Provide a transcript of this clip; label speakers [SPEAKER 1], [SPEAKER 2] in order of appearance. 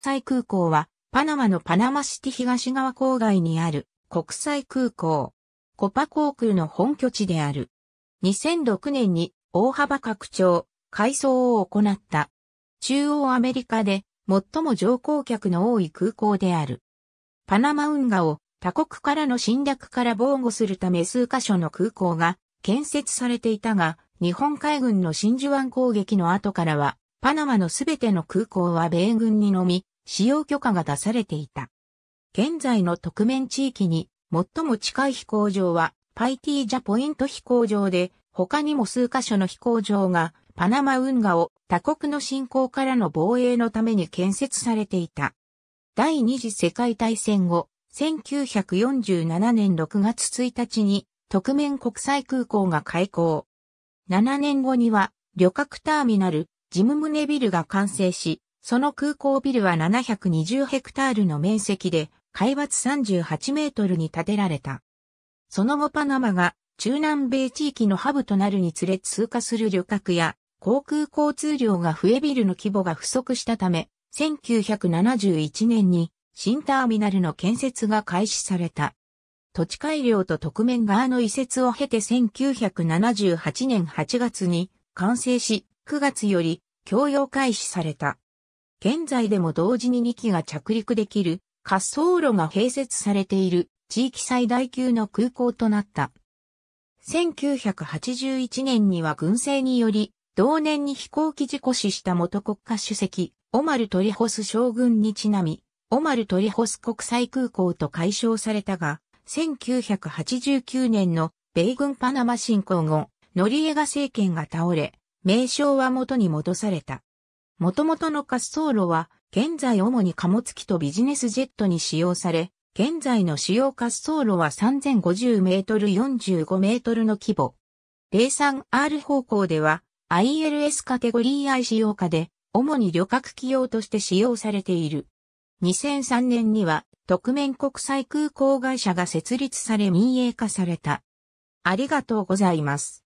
[SPEAKER 1] 際空港は、パナマのパナマシティ東側郊外にある国際空港。コパ航空の本拠地である。2006年に大幅拡張、改装を行った。中央アメリカで最も乗降客の多い空港である。パナマ運河を他国からの侵略から防護するため数カ所の空港が建設されていたが、日本海軍の真珠湾攻撃の後からは、パナマのすべての空港は米軍にのみ、使用許可が出されていた。現在の特面地域に最も近い飛行場はパイティージャポイント飛行場で他にも数カ所の飛行場がパナマ運河を他国の侵攻からの防衛のために建設されていた。第二次世界大戦後、1947年6月1日に特面国際空港が開港。7年後には旅客ターミナル、ジムムネビルが完成し、その空港ビルは720ヘクタールの面積で、海抜38メートルに建てられた。その後パナマが中南米地域のハブとなるにつれ通過する旅客や航空交通量が増えビルの規模が不足したため、1971年に新ターミナルの建設が開始された。土地改良と特面側の移設を経て1978年8月に完成し、9月より供用開始された。現在でも同時に2機が着陸できる滑走路が併設されている地域最大級の空港となった。1981年には軍政により、同年に飛行機事故死した元国家主席、オマル・トリホス将軍にちなみ、オマル・トリホス国際空港と解消されたが、1989年の米軍パナマ侵攻後、ノリエガ政権が倒れ、名称は元に戻された。元々の滑走路は、現在主に貨物機とビジネスジェットに使用され、現在の主要滑走路は3050メートル45メートルの規模。03R 方向では ILS カテゴリー I 使用下で主に旅客機用として使用されている。2003年には特面国際空港会社が設立され民営化された。ありがとうございます。